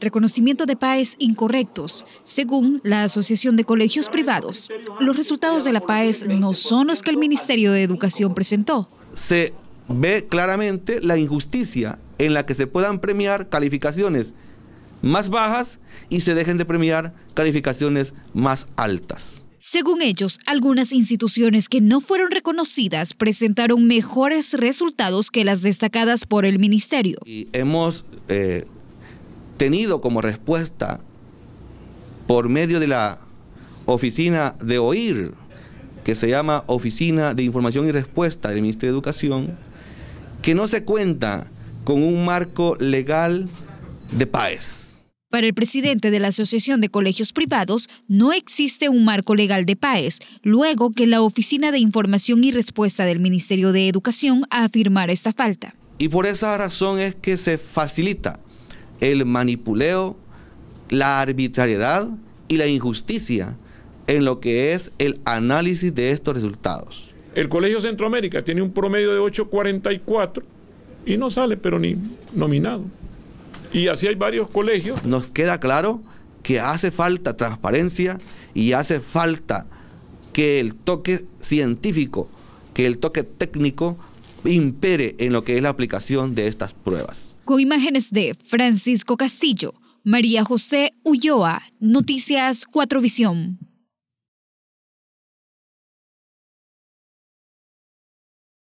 reconocimiento de PAES incorrectos. Según la Asociación de Colegios Privados, los resultados de la PAES no son los que el Ministerio de Educación presentó. Se ve claramente la injusticia en la que se puedan premiar calificaciones más bajas y se dejen de premiar calificaciones más altas. Según ellos, algunas instituciones que no fueron reconocidas presentaron mejores resultados que las destacadas por el ministerio. Y hemos eh, ...tenido como respuesta por medio de la oficina de oír, que se llama Oficina de Información y Respuesta del Ministerio de Educación, que no se cuenta con un marco legal de PAES. Para el presidente de la Asociación de Colegios Privados, no existe un marco legal de PAES, luego que la Oficina de Información y Respuesta del Ministerio de Educación afirmara esta falta. Y por esa razón es que se facilita el manipuleo, la arbitrariedad y la injusticia en lo que es el análisis de estos resultados. El Colegio Centroamérica tiene un promedio de 8.44 y no sale, pero ni nominado. Y así hay varios colegios. Nos queda claro que hace falta transparencia y hace falta que el toque científico, que el toque técnico impere en lo que es la aplicación de estas pruebas. Con imágenes de Francisco Castillo, María José Ulloa, Noticias 4 Visión.